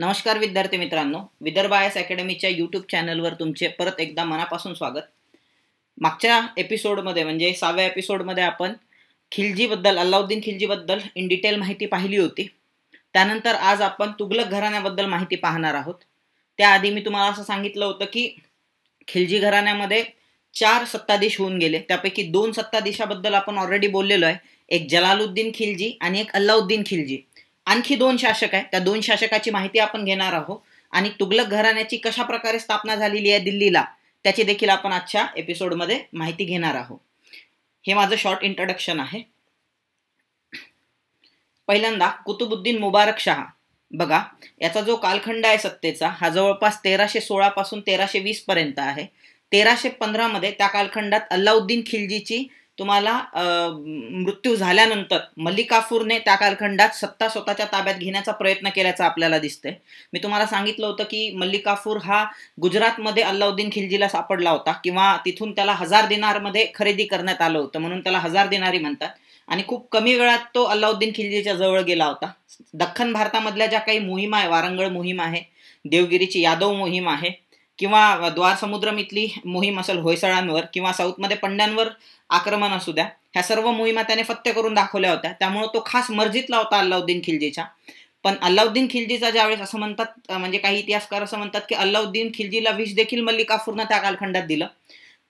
नमस्कार विद्यार्थी मित्रांनो विदर्भ आय एस अकॅडमीच्या यूट्यूब चॅनलवर तुमचे परत एकदा मनापासून स्वागत मागच्या एपिसोडमध्ये म्हणजे सहाव्या एपिसोडमध्ये आपण खिलजीबद्दल अल्लाउद्दीन खिलजीबद्दल इन डिटेल माहिती पाहिली होती त्यानंतर आज आपण तुगलक घराण्याबद्दल माहिती पाहणार आहोत त्याआधी मी तुम्हाला असं सांगितलं होतं की खिलजी घराण्यामध्ये चार सत्ताधीश होऊन गेले त्यापैकी दोन सत्ताधीशाबद्दल आपण ऑलरेडी बोललेलो आहे एक जलालुद्दीन खिलजी आणि एक अल्लाउद्दीन खिलजी आणखी दोन शासक आहे त्या दोन शासकाची माहिती आपण घेणार आहोत आणि तुगलक घराण्याची कशा प्रकारे स्थापना झालेली आहे दिल्लीला त्याची देखील आपण आजच्या एपिसोडमध्ये माहिती घेणार आहोत हे माझं शॉर्ट इंट्रोडक्शन आहे पहिल्यांदा कुतुबुद्दीन मुबारक शहा बघा याचा जो कालखंड आहे सत्तेचा हा जवळपास तेराशे सोळा पासून तेराशे वीस पर्यंत आहे तेराशे पंधरामध्ये त्या कालखंडात अल्लाउद्दीन खिलजीची तुम्हाला मृत्यू झाल्यानंतर मल्लिकाफूरने त्या कालखंडात सत्ता स्वतःच्या ताब्यात घेण्याचा प्रयत्न केल्याचा आपल्याला दिसतंय मी तुम्हाला सांगितलं होतं की मल्लिकाफूर हा गुजरातमध्ये अल्लाउद्दीन खिलजीला सापडला होता किंवा तिथून त्याला हजार दिनारमध्ये खरेदी करण्यात आलं होतं म्हणून त्याला हजार दिनारी म्हणतात आणि खूप कमी वेळात तो अल्लाउद्दीन खिलजीच्या जवळ गेला होता दख्खन भारतामधल्या ज्या काही मोहिमा आहे वारंगळ मोहीम आहे देवगिरीची यादव मोहीम आहे किंवा द्वार समुद्रम इथली मोहीम असेल होयसळांवर किंवा साऊथमध्ये पंड्यांवर आक्रमण असू द्या ह्या सर्व मोहिमा त्याने फत्ते करून दाखवल्या होत्या त्यामुळे तो खास मर्जीतला होता अल्लाउद्दीन खिलजीच्या पण अल्लाउद्दीन खिलजीचा ज्यावेळेस असं म्हणतात म्हणजे काही इतिहासकार असं म्हणतात की अल्लाउद्दीन खिलजीला विष देखील मल्लिकाफूरनं त्या कालखंडात दिलं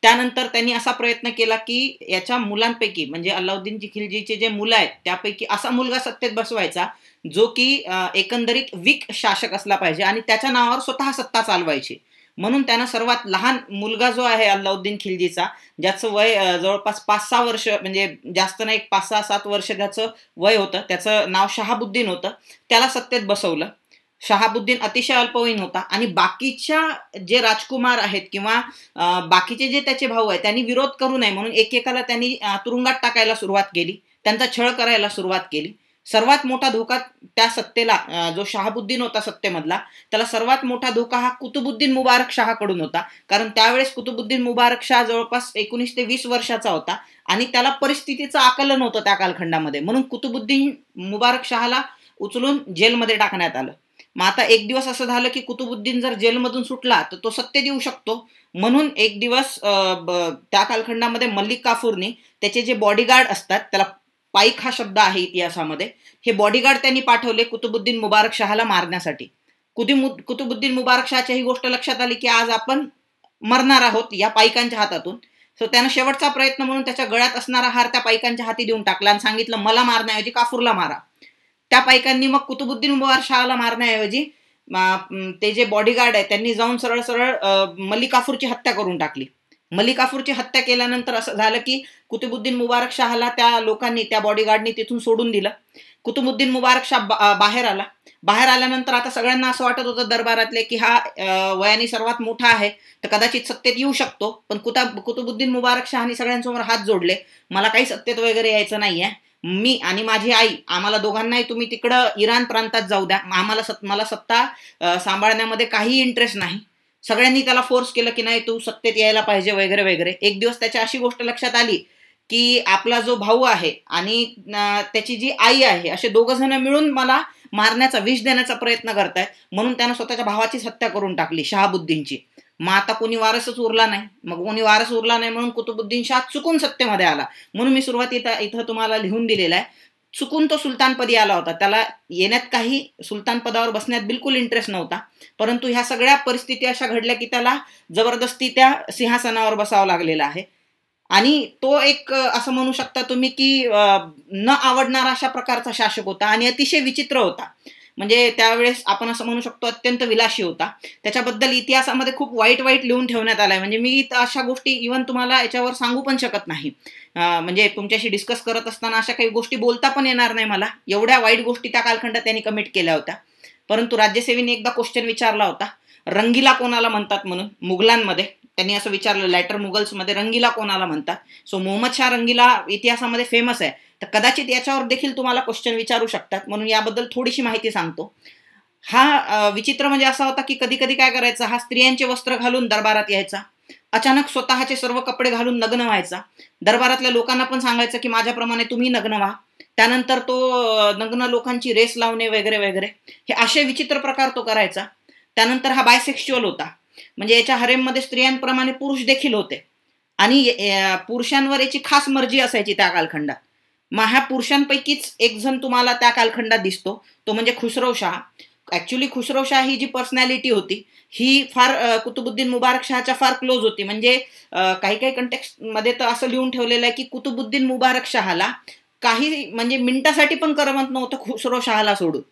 त्यानंतर त्यांनी असा प्रयत्न केला की याच्या मुलांपैकी म्हणजे अल्लाउद्दीन खिलजीचे जे मुलं आहेत त्यापैकी असा मुलगा सत्तेत बसवायचा जो की एकंदरीत वीक शासक असला पाहिजे आणि त्याच्या नावावर स्वतः सत्ता चालवायची म्हणून त्यानं सर्वात लहान मुलगा जो आहे अल्लाउद्दीन खिलजीचा ज्याचं वय जवळपास पाच सहा वर्ष म्हणजे जास्त नाही एक पाच सहा सात वर्ष त्याचं वय होतं त्याचं नाव शहाबुद्दीन होतं त्याला सत्तेत बसवलं शहाबुद्दीन अतिशय अल्पवयीन होता आणि बाकीच्या जे राजकुमार आहेत किंवा बाकीचे जे त्याचे भाऊ आहेत त्यांनी विरोध करू नये म्हणून एकेकाला त्यांनी तुरुंगात टाकायला सुरुवात केली त्यांचा छळ करायला सुरुवात केली सर्वात मोठा धोका त्या सत्तेला जो शहाबुद्दीन होता सत्तेमधला त्याला सर्वात मोठा धोका हा कुतुबुद्दीन मुबारक शहाकडून होता कारण त्यावेळेस कुतुबुद्दीन मुबारक शाह जवळपास एकोणीस ते वीस वर्षाचा होता आणि त्याला परिस्थितीचं आकलन होतं त्या कालखंडामध्ये म्हणून कुतुबुद्दीन मुबारक शहाला उचलून जेलमध्ये टाकण्यात आलं मग आता एक दिवस असं झालं की कुतुबुद्दीन जर जेलमधून सुटला तर तो सत्य देऊ शकतो म्हणून एक दिवस त्या कालखंडामध्ये मल्लिक काफूरनी त्याचे जे बॉडीगार्ड असतात त्याला पाईक हा शब्द आहे इतिहासामध्ये हे बॉडीगार्ड त्यांनी पाठवले कुतुबुद्दीन मुबारक शहाला मारण्यासाठी कुदी कुतुबुद्दीन मुबारक शहाच्या ही गोष्ट लक्षात आली की आज आपण मरणार आहोत या पाईकांच्या हातातून सो त्यानं शेवटचा प्रयत्न म्हणून त्याच्या गळ्यात असणारा हार त्या पाईकांच्या हाती देऊन टाकला आणि सांगितलं मला मारण्याऐवजी काफूरला मारा त्या पाईकांनी मग कुतुबुद्दीन मुबारक शहाला मारण्याऐवजी ते जे बॉडीगार्ड आहे त्यांनी जाऊन सरळ सरळ मल्लिकाफूरची हत्या करून टाकली मलिकाफूरची हत्या केल्यानंतर असं झालं की कुतुबुद्दीन मुबारक शाहला त्या लोकांनी त्या बॉडीगार्डनी तिथून सोडून दिलं कुतुबुद्दीन मुबारक शाह बाहेर आला बाहेर आल्यानंतर आता सगळ्यांना असं वाटत होतं दरबारातले की हा वयाने सर्वात मोठा आहे तर कदाचित सत्तेत येऊ शकतो पण कुता कुतुबुद्दीन मुबारक शहानी सगळ्यांसमोर हात जोडले मला काही सत्तेत वगैरे यायचं नाही आहे मी आणि माझी आई आम्हाला दोघांनाही तुम्ही तिकडं इराण प्रांतात जाऊ द्या आम्हाला सत मला सत्ता सांभाळण्यामध्ये काही इंटरेस्ट नाही सगळ्यांनी त्याला फोर्स केलं की नाही तू सत्तेत यायला पाहिजे वगैरे वगैरे एक दिवस त्याच्या अशी गोष्ट लक्षात आली की आपला जो भाऊ आहे आणि त्याची जी आई आहे असे दोघं जण मिळून मला मारण्याचा विष देण्याचा प्रयत्न करतायत म्हणून त्यानं स्वतःच्या भावाचीच हत्या करून टाकली शहाबुद्दीनची मग आता कोणी वारसच उरला नाही मग कोणी वारस उरला नाही म्हणून कुतुबुद्दीन शाह चुकून सत्तेमध्ये आला म्हणून मी सुरुवातीत इथं तुम्हाला लिहून दिलेला आहे चुकून तो सुलतानपदी आला होता त्याला येण्यात काही सुलतानपदावर पदावर बसण्यात बिलकुल इंटरेस्ट नव्हता परंतु ह्या सगळ्या परिस्थिती अशा घडल्या की त्याला जबरदस्ती त्या सिंहासनावर बसावं लागलेलं आहे आणि तो एक असं म्हणू शकता तुम्ही की न आवडणारा अशा प्रकारचा शासक होता आणि अतिशय विचित्र होता म्हणजे त्यावेळेस आपण असं म्हणू शकतो अत्यंत विलाशी होता त्याच्याबद्दल इतिहासामध्ये खूप वाईट वाईट लिहून ठेवण्यात आलाय म्हणजे मी अशा गोष्टी इव्हन तुम्हाला याच्यावर सांगू पण शकत नाही म्हणजे तुमच्याशी डिस्कस करत असताना अशा काही गोष्टी बोलता पण येणार नाही मला एवढ्या वाईट गोष्टी त्या कालखंडात त्यांनी कमिट केल्या होत्या परंतु राज्यसेवेने एकदा क्वेश्चन विचारला होता रंगीला कोणाला म्हणतात म्हणून मुघलांमध्ये त्यांनी असं विचारलं लॅटर मुघल्समध्ये रंगीला कोणाला म्हणतात सो मोहम्मद शाह रंगीला इतिहासामध्ये फेमस आहे तर कदाचित याच्यावर देखील तुम्हाला क्वेश्चन विचारू शकतात म्हणून याबद्दल थोडीशी माहिती सांगतो हा विचित्र म्हणजे असा होता की कधी कधी काय करायचा हा स्त्रियांचे वस्त्र घालून दरबारात यायचा अचानक स्वतःचे सर्व कपडे घालून नग्न व्हायचा दरबारातल्या लोकांना पण सांगायचं की माझ्याप्रमाणे तुम्ही नग्न व्हा त्यानंतर तो नग्न लोकांची रेस लावणे वगैरे वगैरे हे असे विचित्र प्रकार तो करायचा त्यानंतर हा बायसेक्शुअल होता म्हणजे याच्या हरेममध्ये स्त्रियांप्रमाणे पुरुष देखील होते आणि पुरुषांवर याची खास मर्जी असायची त्या कालखंडात महापुरुषांपैकीच एक जण तुम्हाला त्या कालखंडात दिसतो तो म्हणजे खुसरव शाह ऍक्च्युली खुसरव शाह ही जी पर्सनॅलिटी होती ही फार कुतुबुद्दीन मुबारक शहाच्या फार क्लोज होती म्हणजे काही काही मध्ये तर असं लिहून ठेवलेलं आहे की कुतुबुद्दीन मुबारक शहाला काही म्हणजे मिनटासाठी पण करमत नव्हतं खुसरो शहाला सोडून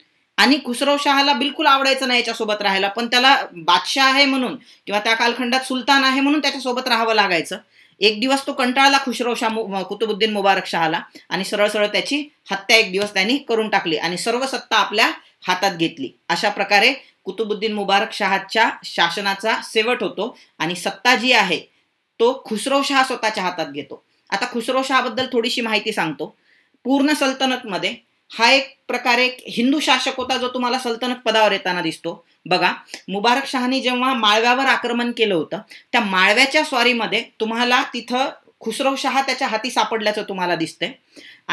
आणि खुसरो शहाला बिलकुल आवडायचं नाही याच्यासोबत राहायला पण त्याला बादशाह आहे म्हणून किंवा त्या कालखंडात सुलतान आहे म्हणून त्याच्यासोबत राहावं लागायचं एक दिवस तो कंटाळला खुशरव शाह कुतुबुद्दीन मुबारक शहाला आणि सरळ सरळ त्याची हत्या एक दिवस त्यांनी करून टाकली आणि सर्व सत्ता आपल्या हातात घेतली अशा प्रकारे कुतुबुद्दीन मुबारक शहाच्या शासनाचा शेवट होतो आणि सत्ता जी आहे तो खुसरो शहा स्वतःच्या हातात घेतो आता खुसरो शहाबद्दल थोडीशी माहिती सांगतो पूर्ण सल्तनतमध्ये हा एक प्रकारे एक हिंदू शासक होता जो तुम्हाला सल्तनत पदावर येताना दिसतो बघा मुबारक शहानी जेव्हा माळव्यावर आक्रमण केलं होतं त्या माळव्याच्या स्वारीमध्ये तुम्हाला तिथं खुसरव शहा त्याच्या हाती सापडल्याचं तुम्हाला दिसतंय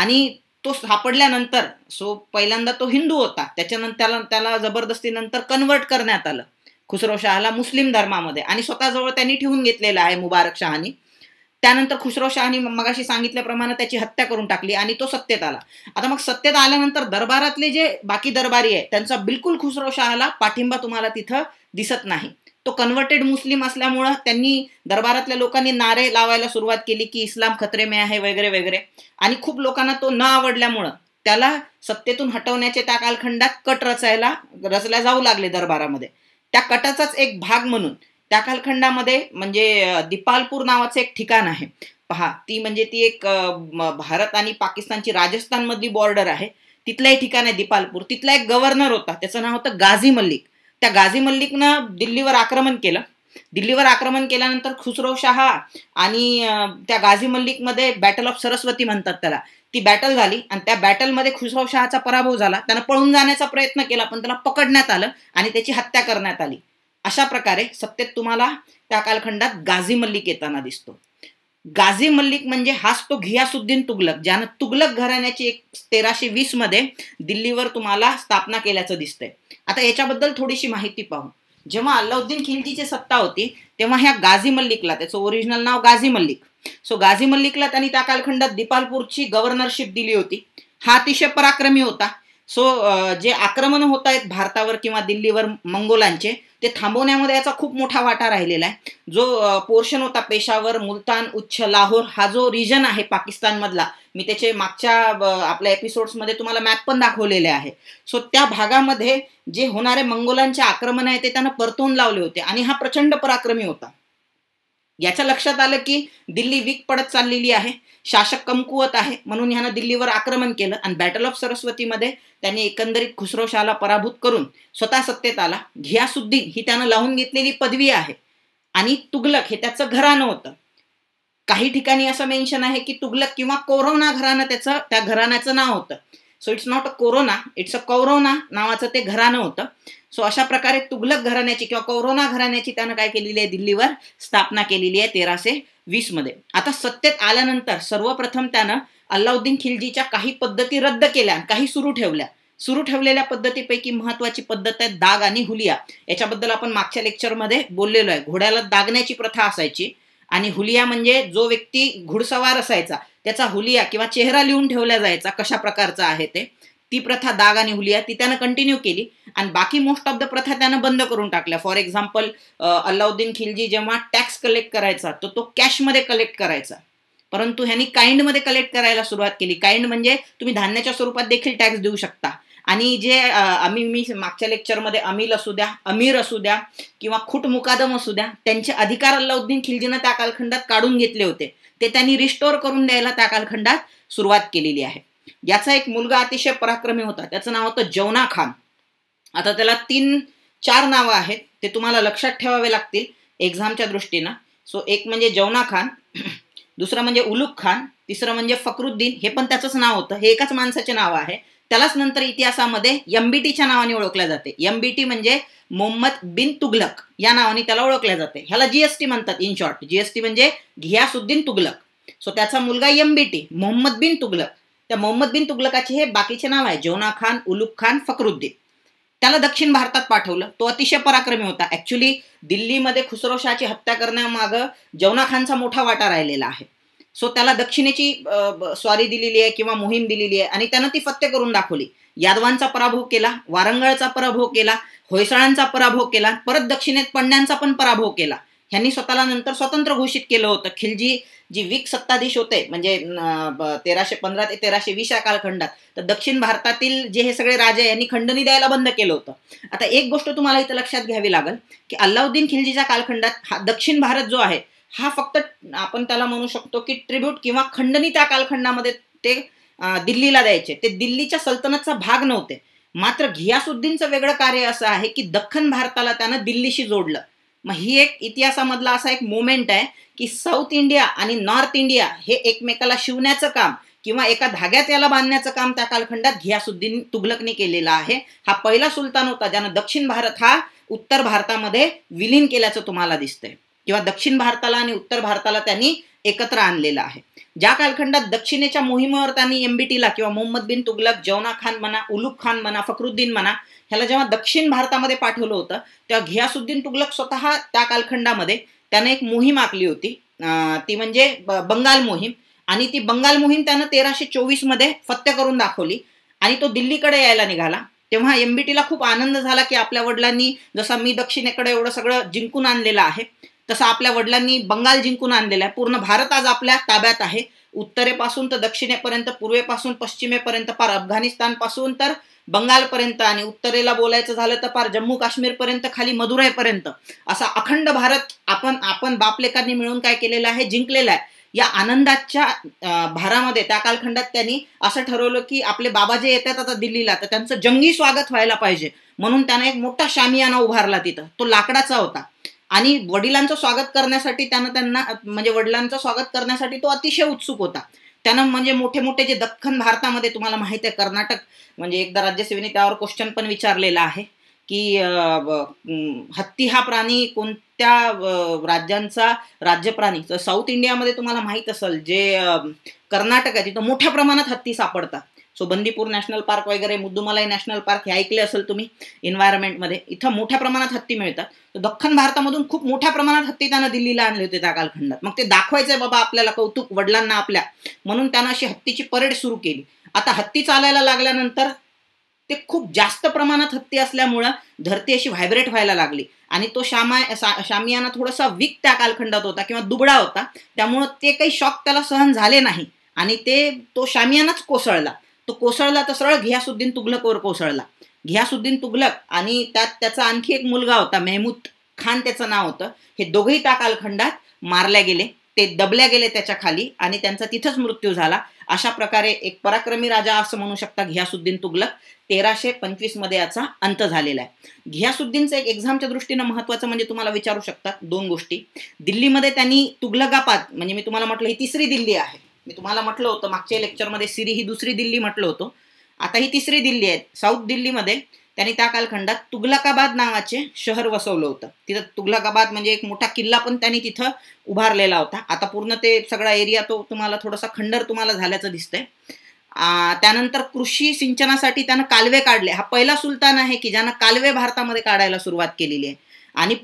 आणि तो सापडल्यानंतर सो पहिल्यांदा तो हिंदू होता त्याच्यानंतर त्याला त्याला जबरदस्तीनंतर कन्वर्ट करण्यात आलं खुसरव शहाला मुस्लिम धर्मामध्ये आणि स्वतःजवळ त्यांनी ठेवून घेतलेलं आहे मुबारक शहानी त्यानंतर खुसरो शाहनी मगाशी सांगितल्याप्रमाणे त्याची हत्या करून टाकली आणि तो सत्तेत आला आता मग सत्तेत आल्यानंतर दरबारातले जे बाकी दरबारी आहे त्यांचा बिलकुल खुसरो शहाला पाठिंबा तुम्हाला तिथं दिसत नाही तो कन्व्हर्टेड मुस्लिम असल्यामुळं त्यांनी दरबारातल्या लोकांनी नारे लावायला सुरुवात केली की इस्लाम खतरे में आहे वगैरे वगैरे आणि खूप लोकांना तो न आवडल्यामुळं त्याला सत्तेतून हटवण्याचे त्या कालखंडात कट रचायला रचल्या जाऊ लागले दरबारामध्ये त्या कटाचाच एक भाग म्हणून त्या कालखंडामध्ये म्हणजे दिपालपूर नावाचं एक ठिकाण आहे पहा ती म्हणजे ती एक भारत आणि पाकिस्तानची राजस्थानमधली बॉर्डर आहे तिथलंही एक ठिकाण आहे दिपालपूर तिथला एक गव्हर्नर होता त्याचं नाव होतं गाझी मल्लिक त्या गाझी मल्लिकनं दिल्लीवर आक्रमण केलं दिल्लीवर आक्रमण केल्यानंतर खुसरो शहा आणि त्या गाझी मल्लिकमध्ये बॅटल ऑफ सरस्वती म्हणतात त्याला ती बॅटल झाली आणि त्या बॅटलमध्ये खुसराव शहाचा पराभव झाला त्यानं पळून जाण्याचा प्रयत्न केला पण त्याला पकडण्यात आलं आणि त्याची हत्या करण्यात आली अशा प्रकारे सत्तेत तुम्हाला त्या कालखंडात गाझी मल्लिक येताना दिसतो गाझी मल्लिक म्हणजे हाच तो घियासुद्दीन तुगलक ज्यानं तुगलक घराण्याची एक तेराशे वीस मध्ये दिल्लीवर तुम्हाला स्थापना केल्याचं दिसतंय आता याच्याबद्दल थोडीशी माहिती पाहू जेव्हा अल्लाउद्दीन खिलजीची सत्ता होती तेव्हा ह्या गाझी मल्लिकला त्याचं ओरिजिनल नाव गाझी मल्लिक सो गाझी मल्लिकला त्यांनी त्या कालखंडात दिपालपूरची गव्हर्नरशिप दिली होती हा अतिशय पराक्रमी होता सो जे आक्रमण होत आहेत भारतावर किंवा दिल्लीवर मंगोलांचे ते थांबवण्यामध्ये याचा खूप मोठा वाटा राहिलेला आहे जो पोर्शन होता पेशावर मुलतान उच्छ लाहोर हा जो रिजन आहे पाकिस्तानमधला मी त्याचे मागच्या आपल्या एपिसोड्समध्ये तुम्हाला मॅप पण दाखवलेले आहे सो त्या भागामध्ये जे होणारे मंगोलांचे आक्रमण आहे ते त्यांना परतवून लावले होते आणि हा प्रचंड पराक्रमी होता याच्या लक्षात आलं की दिल्ली वीक पडत चाललेली आहे शासक कमकुवत आहे म्हणून ह्यानं दिल्लीवर आक्रमण केलं आणि बॅटल ऑफ सरस्वतीमध्ये त्यांनी एकंदरीत खुसरो शाला पराभूत करून स्वतः सत्तेत आला घियासुद्दीन ही त्यानं लावून घेतलेली पदवी आहे आणि तुगलक हे त्याचं घराणं होतं काही ठिकाणी असं मेन्शन आहे की तुगलक किंवा कोरोना घराणं त्याचं त्या घराण्याचं नाव होतं so it's not a corona it's a Qarauna नावाचं ते घराणं होतं सो अशा प्रकारे तुगलक घराण्याची किंवा कोरोना घराण्याची त्यानं काय केलेली आहे दिल्लीवर स्थापना केलेली आहे तेराशे वीसमध्ये आता सत्तेत आल्यानंतर सर्वप्रथम त्यानं अल्लाउद्दीन खिलजीच्या काही पद्धती रद्द केल्या काही सुरू ठेवल्या सुरू ठेवलेल्या पद्धतीपैकी महत्वाची पद्धत आहे दाग आणि हुलिया याच्याबद्दल आपण मागच्या लेक्चरमध्ये बोललेलो आहे घोड्याला दागण्याची प्रथा असायची आणि हुलिया म्हणजे जो व्यक्ती घुडसवार असायचा त्याचा हुलिया किंवा चेहरा लिहून ठेवला जायचा कशा प्रकारचा आहे ते ती प्रथा दाग आणि हुलिया ती त्यानं कंटिन्यू केली आणि बाकी मोस्ट ऑफ द प्रथा त्यानं बंद करून टाकल्या फॉर एक्झाम्पल अल्लाउद्दीन खिलजी जेव्हा टॅक्स कलेक्ट करायचा तर तो कॅशमध्ये कलेक्ट करायचा परंतु ह्यांनी काइंडमध्ये कलेक्ट करायला सुरुवात केली काइंड म्हणजे तुम्ही धान्याच्या स्वरूपात देखील टॅक्स देऊ शकता आणि जे आम्ही मी मागच्या लेक्चरमध्ये अमील असू द्या अमीर असू द्या किंवा खुट मुकादम असू द्या त्यांचे अधिकार अल्लाउद्दीन खिलजीनं त्या कालखंडात काढून घेतले होते ते त्यांनी रिस्टोअर करून द्यायला त्या कालखंडात सुरुवात केलेली आहे याचा एक मुलगा अतिशय पराक्रमी होता त्याचं नाव होतं जवना खान आता त्याला तीन चार नावं आहेत ते तुम्हाला लक्षात ठेवावे लागतील एक्झामच्या दृष्टीनं सो एक म्हणजे जवना खान दुसरं म्हणजे उलुक खान तिसरं म्हणजे फखरुद्दीन हे पण त्याचंच नाव होतं हे एकाच माणसाचे नाव आहे त्यालाच नंतर इतिहासामध्ये एमबीटीच्या नावाने ओळखले जाते एमबीटी म्हणजे मोहम्मद बिन तुगलक या नावाने त्याला ओळखल्या जाते ह्याला जीएसटी म्हणतात इन शॉर्ट जीएसटी म्हणजे घियासुद्दीन तुगलक सो त्याचा मुलगा एमबीटी मोहम्मद बिन तुगलक त्या मोहम्मद बिन तुगलकाचे हे बाकीचे नाव आहे जोना खान उलुक खान फक्रुद्दीन त्याला दक्षिण भारतात पाठवलं तो अतिशय पराक्रमी होता ऍक्च्युली दिल्लीमध्ये खुसरोशाची हत्या करण्यामागं जवना खानचा मोठा वाटा राहिलेला आहे सो त्याला दक्षिणेची स्वारी दिलेली आहे किंवा मोहीम दिलेली आहे आणि त्यानं ती फत्ते करून दाखवली यादवांचा पराभव केला वारंगळचा पराभव केला होयसाळांचा पराभव केला परत दक्षिणेत पंड्यांचा पण पराभव केला ह्यांनी स्वतःला नंतर स्वतंत्र घोषित केलं होतं खिलजी जी वीक सत्ताधीश होते म्हणजे तेराशे पंधरा ते तेराशे वीस या कालखंडात तर दक्षिण भारतातील जे हे सगळे राजे यांनी खंडणी द्यायला बंद केलं होतं आता एक गोष्ट तुम्हाला इथं लक्षात घ्यावी लागेल की अल्लाउद्दीन खिलजीच्या कालखंडात हा दक्षिण भारत जो आहे हा फक्त आपण त्याला म्हणू शकतो की ट्रिब्यूट किंवा खंडणी त्या कालखंडामध्ये ते दिल्लीला द्यायचे ते दिल्लीच्या सल्तनतचा भाग नव्हते मात्र घियासुद्दीनचं वेगळं कार्य असं आहे की दख्खन भारताला त्यानं दिल्लीशी जोडलं मग ही एक इतिहासामधला असा एक मोमेंट आहे की साऊथ इंडिया आणि नॉर्थ इंडिया हे एकमेकाला शिवण्याचं काम किंवा एका धाग्यात याला बांधण्याचं काम त्या कालखंडात घियासुद्दीन तुघलकने केलेला आहे हा पहिला सुलतान होता ज्यानं दक्षिण भारत हा उत्तर भारतामध्ये विलीन केल्याचं तुम्हाला दिसतंय किंवा दक्षिण भारताला आणि उत्तर भारताला त्यांनी एकत्र आणलेला आहे ज्या कालखंडात दक्षिणेच्या मोहिमेवर त्यांनी एमबीटीला किंवा मोहम्मद बिन तुगलक जवना खान म्हणा उलुक खान म्हणा फखरुद्दीन म्हणा ह्याला जेव्हा दक्षिण भारतामध्ये पाठवलं होतं तेव्हा घियासुद्दीन तुगलक स्वतः त्या कालखंडामध्ये त्याने एक मोहीम आखली होती ती म्हणजे बंगाल मोहीम आणि ती बंगाल मोहीम त्यानं तेराशे चोवीसमध्ये फत्ते करून दाखवली आणि तो दिल्लीकडे यायला निघाला तेव्हा एमबीटीला खूप आनंद झाला की आपल्या वडिलांनी जसा मी दक्षिणेकडे एवढं सगळं जिंकून आणलेलं आहे तसं आपल्या वडिलांनी बंगाल जिंकून आणलेला आहे पूर्ण भारत आज आपल्या ताब्यात आहे उत्तरेपासून तर दक्षिणेपर्यंत पूर्वेपासून पश्चिमेपर्यंत पार अफगाणिस्तानपासून तर बंगालपर्यंत आणि उत्तरेला बोलायचं झालं तर पार जम्मू काश्मीरपर्यंत खाली मदुराईपर्यंत असा अखंड भारत आपण आपण बापलेकांनी मिळून काय केलेलं आहे जिंकलेला आहे या आनंदाच्या भारामध्ये त्या कालखंडात त्यांनी असं ठरवलं की आपले बाबा जे येतात आता दिल्लीला तर त्यांचं जंगी स्वागत व्हायला पाहिजे म्हणून त्यांना एक मोठा शामियाना उभारला तिथं तो लाकडाचा होता आणि वडिलांचं स्वागत करण्यासाठी त्यानं त्यांना म्हणजे वडिलांचं स्वागत करण्यासाठी तो अतिशय उत्सुक होता त्यानं म्हणजे मोठे मोठे जे दख्खन भारतामध्ये तुम्हाला माहिती आहे कर्नाटक म्हणजे एकदा राज्यसेवेने त्यावर क्वेश्चन पण विचारलेला आहे की हत्ती हा प्राणी कोणत्या राज्यांचा राज्यप्राणी प्राणी साऊथ इंडियामध्ये तुम्हाला माहीत असेल जे कर्नाटक आहे तिथं मोठ्या प्रमाणात हत्ती सापडतात सो बंदीपूर नॅशनल पार्क वगैरे मुद्दुमलाई नॅशनल पार्क हे ऐकले असेल तुम्ही मध्ये इथं मोठ्या प्रमाणात हत्ती मिळतात तर दख्खन भारतामधून खूप मोठ्या प्रमाणात हत्ती त्यानं दिल्लीला आणले होते त्या कालखंडात मग ते दाखवायचंय बाबा आपल्याला कौतुक वडिलांना आपल्या म्हणून त्यानं अशी हत्तीची परेड सुरू केली आता हत्ती चालायला लागल्यानंतर ते खूप जास्त प्रमाणात हत्ती असल्यामुळं धरती अशी व्हायब्रेट व्हायला लागली आणि तो सा, शामियाना थोडासा वीक त्या कालखंडात होता किंवा दुबडा होता त्यामुळं ते काही शॉक त्याला सहन झाले नाही आणि ते तो शामियानाच कोसळला तो कोसळला तर सरळ घियासुद्दीन तुघलकवर कोसळला घियासुद्दीन तुघलक आणि त्यात त्याचा आणखी एक मुलगा होता मेहमूद खान त्याचं नाव होतं हे दोघेही त्या कालखंडात मारल्या गेले ते दबल्या गेले त्याच्या खाली आणि त्यांचा तिथंच मृत्यू झाला अशा प्रकारे एक पराक्रमी राजा असं म्हणू शकता घियासुद्दीन तुघलक तेराशे मध्ये याचा अंत झालेला आहे घियासुद्दीनचं एक एक्झामच्या दृष्टीनं महत्त्वाचं म्हणजे तुम्हाला विचारू शकतात दोन गोष्टी दिल्लीमध्ये त्यांनी तुगलकापात म्हणजे मी तुम्हाला म्हटलं ही तिसरी दिल्ली आहे मी तुम्हाला म्हटलं होतं मागच्या लेक्चरमध्ये सिरी ही दुसरी दिल्ली म्हटलं होतं आता ही तिसरी दिल्ली आहे साऊथ दिल्लीमध्ये त्यांनी त्या कालखंडात तुगलकाबाद नावाचे शहर वसवलं होतं तिथं तुगलकाबाद म्हणजे एक मोठा किल्ला पण त्यांनी तिथं उभारलेला होता आता पूर्ण ते सगळा एरिया तो तुम्हाला थोडासा खंडर तुम्हाला झाल्याचं दिसतंय त्यानंतर कृषी सिंचनासाठी त्यानं कालवे काढले हा पहिला सुलतान आहे की ज्यानं कालवे भारतामध्ये काढायला सुरुवात केलेली आहे आणि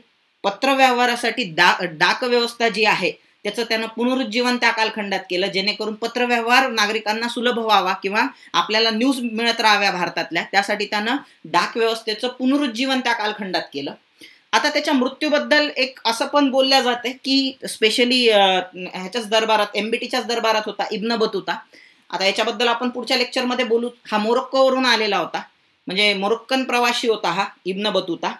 पत्रव्यवहारासाठी डाक डाक व्यवस्था जी आहे त्याचं त्यानं पुनरुज्जीवन त्या कालखंडात केलं जेणेकरून पत्रव्यवहार नागरिकांना सुलभ व्हावा किंवा आपल्याला न्यूज मिळत राहाव्या भारतातल्या त्यासाठी त्यानं डाक व्यवस्थेचं पुनरुज्जीवन त्या कालखंडात केलं आता त्याच्या मृत्यूबद्दल एक असं पण बोलल्या जाते की स्पेशली ह्याच्याच दरबारात एमबीटीच्याच दरबारात होता इब्न बतुता आता याच्याबद्दल आपण पुढच्या लेक्चरमध्ये बोलू हा मोरक्कोवरून आलेला होता म्हणजे मोरक्कन प्रवासी होता हा इब्न बतुता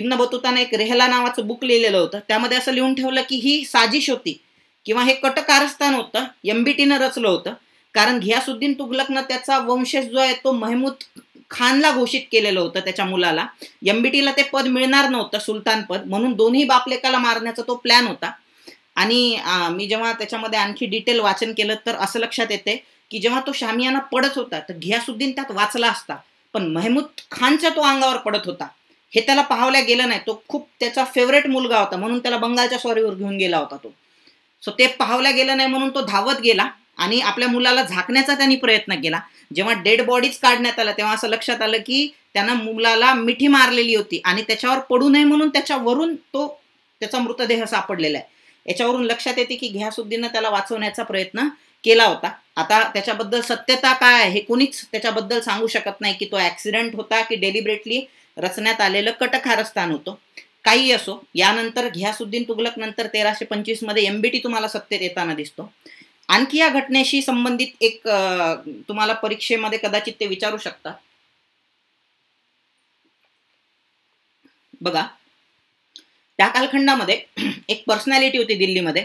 इब्न बतुतानं एक रेहला नावाचं बुक लिहिलेलं होतं त्यामध्ये असं लिहून ठेवलं की ही साजिश होती किंवा हे कटकारस्थान होतं एमबीटीनं रचलं होतं कारण घियासुद्दीन तुगलकनं त्याचा वंशज जो आहे तो महमूद खानला घोषित केलेलं होतं त्याच्या मुलाला एमबीटीला ते पद मिळणार नव्हतं सुलतान पद म्हणून दोन्ही बापलेकाला मारण्याचा तो प्लॅन होता आणि मी जेव्हा त्याच्यामध्ये आणखी डिटेल वाचन केलं तर असं लक्षात येते की जेव्हा तो शामियाना पडत होता तर घियासुद्दीन त्यात वाचला असता पण महमूद खानच्या तो अंगावर पडत होता हे त्याला पाहावल्या गेलं नाही तो खूप त्याचा फेवरेट मुलगा होता म्हणून त्याला बंगालच्या स्वारीवर घेऊन गेला होता तो सो ते पाहावल्या गेलं नाही म्हणून तो धावत गेला आणि आपल्या मुलाला झाकण्याचा त्यांनी प्रयत्न केला जेव्हा डेड बॉडीज काढण्यात आला तेव्हा असं लक्षात आलं की त्यानं मुलाला मिठी मारलेली होती आणि त्याच्यावर पडू नये म्हणून त्याच्यावरून तो त्याचा मृतदेह सापडलेला आहे याच्यावरून लक्षात येते की घ्यासुद्दीनं त्याला वाचवण्याचा प्रयत्न केला होता आता त्याच्याबद्दल सत्यता काय आहे हे कोणीच त्याच्याबद्दल सांगू शकत नाही की तो ॲक्सिडेंट होता की डेलिबरेटली रचण्यात आलेलं कटखारस्थान होतं काही असो यानंतर घ्यासुद्दीन तुगलक नंतर तेराशे पंचवीसमध्ये एम बी टी तुम्हाला सत्तेत येताना दिसतो आणखी या घटनेशी संबंधित एक तुम्हाला परीक्षेमध्ये कदाचित ते विचारू शकता बघा त्या कालखंडामध्ये एक पर्सनॅलिटी होती दिल्लीमध्ये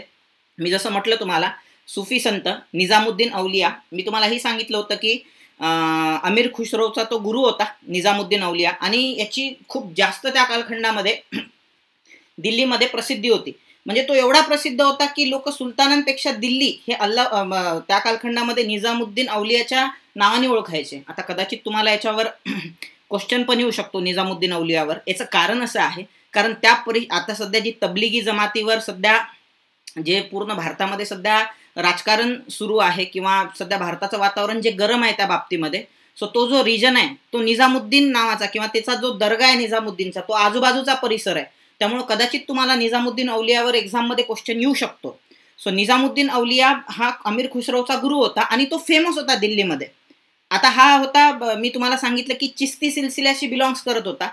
मी जसं म्हटलं तुम्हाला सुफी संत निजामुद्दीन अवलिया मी तुम्हाला हे सांगितलं होतं की अमीर खुसरोचा तो गुरु होता निजामुद्दीन अवलिया आणि याची खूप जास्त त्या कालखंडामध्ये दिल्लीमध्ये प्रसिद्धी होती म्हणजे तो एवढा प्रसिद्ध होता की लोक सुलतानांपेक्षा दिल्ली हे अल्ला त्या कालखंडामध्ये निजामुद्दीन अवलियाच्या नावाने ओळखायचे आता कदाचित तुम्हाला याच्यावर क्वेश्चन पण येऊ शकतो निजामुद्दीन अवलियावर याचं कारण असं आहे कारण त्या परि आता सध्या जी तबलिगी जमातीवर सध्या जे पूर्ण भारतामध्ये सध्या राजकारण सुरू आहे किंवा सध्या भारताचं वातावरण जे गरम आहे त्या बाबतीमध्ये सो तो जो रिजन आहे तो निजामुद्दीन नावाचा किंवा त्याचा जो दर्गा आहे निजामुद्दीनचा तो आजूबाजूचा परिसर आहे त्यामुळे कदाचित तुम्हाला निजामुद्दीन अवलियावर एक्झाममध्ये क्वेश्चन येऊ शकतो सो निजामुद्दीन अवलिया हा अमीर खुसरोचा गुरु होता आणि तो फेमस होता दिल्लीमध्ये आता हा होता मी तुम्हाला सांगितलं की चिस्ती सिलसिल्याशी बिलॉंग्स करत होता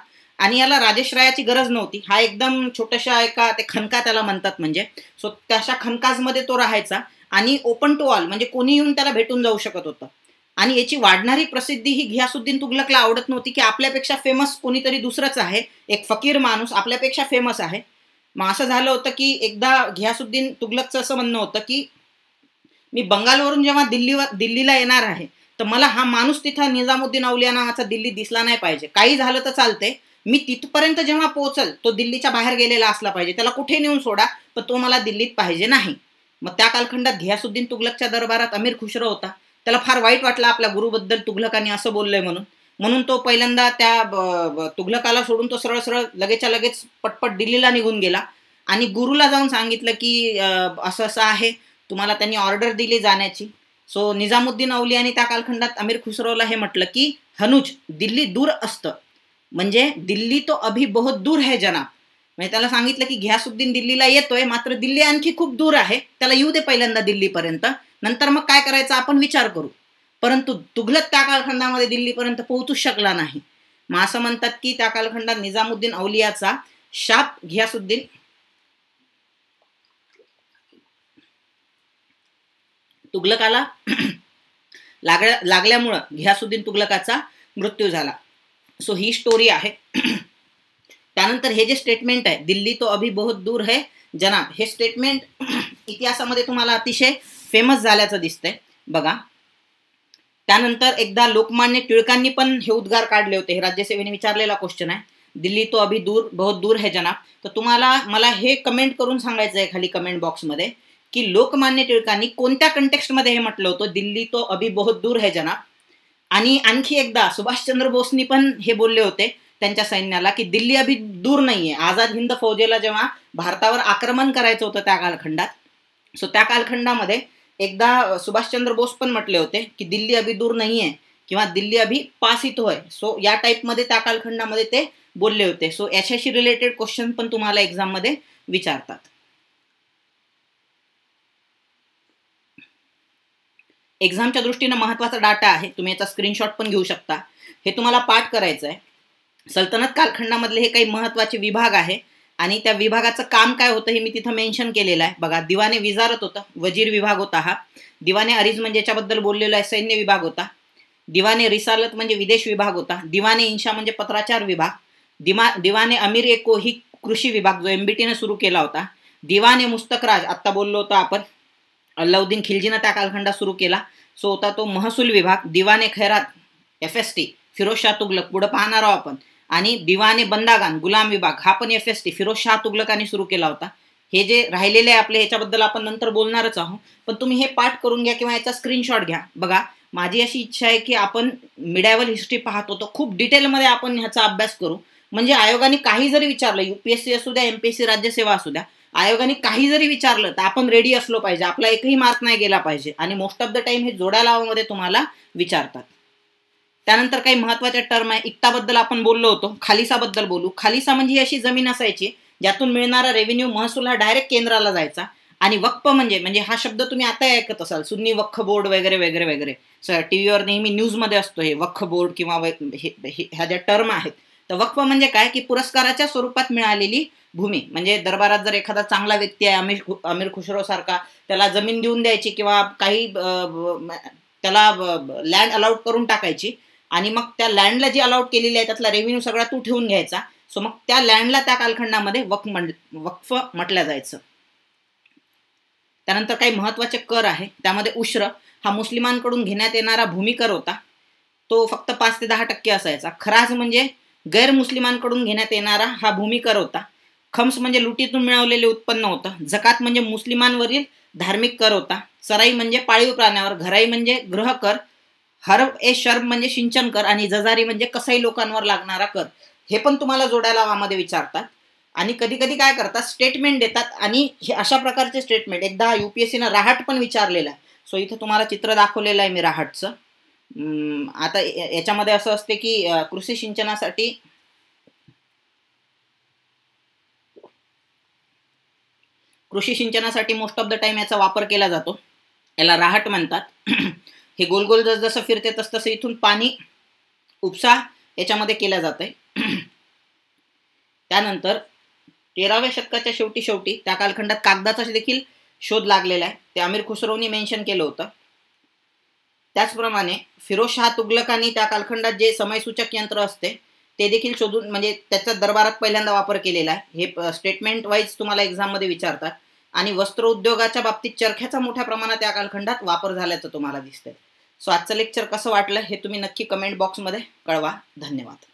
आणि याला राजेश रायाची गरज नव्हती हा एकदम छोट्याशा एका ते खनका त्याला म्हणतात म्हणजे सो त्याशा खनकाजमध्ये तो राहायचा आणि ओपन टू ऑल म्हणजे कोणी येऊन त्याला भेटून जाऊ शकत होतं आणि याची वाढणारी प्रसिद्धी ही घियासुद्दीन तुगलकला आवडत नव्हती की आपल्यापेक्षा फेमस कोणीतरी दुसरंच आहे एक फकीर माणूस आपल्यापेक्षा फेमस आहे मग असं झालं होतं की एकदा घियासुद्दीन तुगलकचं असं म्हणणं होतं की मी बंगालवरून जेव्हा दिल्लीवर दिल्लीला येणार आहे तर मला हा माणूस तिथं निजामुद्दीन अवलिया नावाचा दिल्ली दिसला नाही पाहिजे काही झालं तर चालते मी तिथपर्यंत जेव्हा पोहोचल तो दिल्लीच्या बाहेर गेलेला असला पाहिजे त्याला कुठे नेऊन सोडा पण तो मला दिल्लीत पाहिजे नाही मग त्या कालखंडात घियासुद्दीन तुघलकच्या दरबारात अमीर खुशरो होता त्याला फार वाईट वाटलं आपल्या गुरुबद्दल तुघलकाने असं बोललंय म्हणून म्हणून तो पहिल्यांदा त्या तुघलकाला सोडून तो सरळ सरळ लगेचच्या लगेच पटपट दिल्लीला निघून गेला आणि गुरुला जाऊन सांगितलं की असं असं आहे तुम्हाला त्यांनी ऑर्डर दिली जाण्याची सो निजामुद्दीन अवली आणि त्या कालखंडात अमीर खुसरोला हे म्हटलं की हनुज दिल्ली दूर असतं म्हणजे दिल्ली तो अभी बहुत दूर है जना म्हणजे त्याला सांगितलं की घ्यासुद्दीन दिल्लीला येतोय मात्र दिल्ली आणखी खूप दूर आहे त्याला येऊ दे पहिल्यांदा दिल्लीपर्यंत नंतर मग काय करायचं आपण विचार करू परंतु तुघलक त्या कालखंडामध्ये दिल्लीपर्यंत पोहोचू शकला नाही मग असं म्हणतात की त्या कालखंडात निजामुद्दीन अवलियाचा शाप घ्यासुद्दीन तुगलकाला लागल्या लागल्यामुळं घ्यासुद्दीन तुघलकाचा मृत्यू झाला सो ही स्टोरी आहे त्यानंतर हे जे स्टेटमेंट आहे दिल्ली तो अभी बहुत दूर है जनाब हे स्टेटमेंट इतिहासामध्ये तुम्हाला अतिशय फेमस झाल्याचं दिसतंय बघा त्यानंतर एकदा लोकमान्य टिळकांनी पण हे उद्गार काढले होते हे राज्यसेवेने विचारलेला क्वेश्चन आहे दिल्ली तो अभी दूर बहुत दूर है जनाब तर तुम्हाला मला हे कमेंट करून सांगायचं आहे खाली कमेंट बॉक्समध्ये की लोकमान्य टिळकांनी कोणत्या कंटेक्स्टमध्ये हे म्हटलं होतं दिल्ली तो अभी बहुत दूर है जनाब आणि आणखी एकदा सुभाषचंद्र बोसनी पण हे बोलले होते त्यांच्या सैन्याला की दिल्ली अभि दूर नाहीये आझाद हिंद फौजेला जेव्हा भारतावर आक्रमण करायचं होतं त्या कालखंडात सो त्या कालखंडामध्ये एकदा सुभाषचंद्र बोस पण म्हटले होते की दिल्ली अभि दूर नाही आहे किंवा दिल्ली अभि पास होय सो या टाईपमध्ये त्या कालखंडामध्ये ते बोलले होते सो याच्याशी रिलेटेड क्वेश्चन पण तुम्हाला एक्झाममध्ये विचारतात एक्झामच्या दृष्टीनं महत्त्वाचा डाटा आहे तुम्ही याचा स्क्रीनशॉट पण घेऊ शकता हे तुम्हाला पाठ करायचं आहे सल्तनत कालखंडामधले हे काही महत्त्वाचे विभाग आहे आणि त्या विभागाचं काम काय होतं हे मी तिथं मेन्शन केलेलं आहे बघा दिवाने विजारत होतं वजीर विभाग होता हा दिवाने अरिज म्हणजे याच्याबद्दल बोललेलो आहे सैन्य विभाग होता दिवाने रिसालत म्हणजे विदेश विभाग होता दिवाने इंशा म्हणजे पत्राचार विभाग दिमा दिवाने अमीर एको ही कृषी विभाग जो एमबीटीने सुरू केला होता दिवाने मुस्तकराज आत्ता बोललो होतो आपण अल्लाउद्दीन खिलजीनं त्या कालखंडात सुरू केला सो होता तो महसूल विभाग दिवाने खैरात F S T Firoz Shah Tughlaq पुढं पाहणार आहोत आपण आणि दिवाने बंदागान गुलाम विभाग हा पण F S T Firoz Shah तुगलकाने सुरू केला होता हे जे राहिलेले आपले याच्याबद्दल आपण नंतर बोलणारच आहोत पण तुम्ही हे पाठ करून घ्या किंवा याचा स्क्रीनशॉट घ्या बघा माझी अशी इच्छा आहे की आपण मिडायवल हिस्ट्री पाहतो तर खूप डिटेलमध्ये आपण ह्याचा अभ्यास करू म्हणजे आयोगाने काही जरी विचारलं युपीएससी असू द्या एमपीएससी राज्यसेवा असू द्या आयोगाने काही जरी विचारलं तर आपण रेडी असलो पाहिजे आपला एकही मार्क नाही गेला पाहिजे आणि मोस्ट ऑफ द टाइम हे जोड्या लावामध्ये तुम्हाला विचारतात त्यानंतर काही महत्वाच्या टर्म आहे इक्ताबद्दल आपण बोललो होतो खालिसाबद्दल बोलू खालिसा म्हणजे अशी जमीन असायची ज्यातून मिळणारा रेव्हेन्यू महसूल हा डायरेक्ट केंद्राला जायचा आणि वक्फ म्हणजे म्हणजे हा शब्द तुम्ही आता ऐकत असाल सुन्नी वक्फ बोर्ड वगैरे वगैरे वगैरे सर टी व्हीवर नेहमी न्यूजमध्ये असतो हे वक्फ बोर्ड किंवा ह्या ज्या टर्म आहेत तर वक्फ म्हणजे काय की पुरस्काराच्या स्वरूपात मिळालेली भूमी म्हणजे दरबारात जर एखादा चांगला व्यक्ती आहे अमीर अमिर खुशरो सारखा त्याला जमीन देऊन द्यायची किंवा काही त्याला लँड अलाउड करून टाकायची आणि मग त्या लँडला जी अलाउट केलेली आहे त्यातला रेव्हेन्यू सगळा तू ठेवून घ्यायचा सो मग त्या लँडला त्या कालखंडामध्ये वक्फ वक्फ म्हटलं जायचं त्यानंतर काही महत्त्वाचे कर आहे त्यामध्ये उश्र हा मुस्लिमांकडून घेण्यात येणारा भूमिकर होता तो फक्त पाच ते दहा टक्के असायचा खराज म्हणजे गैरमुस्लिमांकडून घेण्यात येणारा हा भूमिकर होता खम्स म्हणजे लुटीतून मिळवलेले उत्पन्न होतं जकात म्हणजे मुस्लिमांवरील धार्मिक कर होता सराई म्हणजे पाळीव प्राण्यावर घराई म्हणजे कर हर ए शर्म म्हणजे सिंचन कर आणि जजारी म्हणजे कसाही लोकांवर लागणारा कर हे पण तुम्हाला जोडायला विचारतात आणि कधी कधी काय करतात स्टेटमेंट देतात आणि हे अशा प्रकारचे स्टेटमेंट एकदा युपीएससीनं राहाट पण विचारलेलं आहे सो इथं तुम्हाला चित्र दाखवलेलं आहे मी राहाटचं आता याच्यामध्ये असं असते की कृषी सिंचनासाठी कृषी सिंचनासाठी मोस्ट ऑफ द टाइम याचा वापर केला जातो याला राहट म्हणतात हे गोल गोल जसं फिरते तस तसं इथून पाणी उपसा याच्यामध्ये केला जात आहे त्यानंतर तेराव्या शतकाच्या शेवटी शेवटी त्या कालखंडात कागदाचा देखील शोध लागलेला आहे ते आमिर खुसरोनी मेन्शन केलं होतं त्याचप्रमाणे शहा तुगलकांनी त्या कालखंडात जे समयसूचक यंत्र असते ते देखील शोधून म्हणजे त्याचा दरबारात पहिल्यांदा वापर केलेला आहे हे स्टेटमेंट वाईज तुम्हाला मध्ये विचारतात आणि वस्त्र उद्योगाच्या बाबतीत चरख्याचा मोठ्या प्रमाणात त्या कालखंडात वापर झाल्याचं तुम्हाला दिसतंय सो आजचं लेक्चर कसं वाटलं हे तुम्ही नक्की कमेंट बॉक्समध्ये कळवा धन्यवाद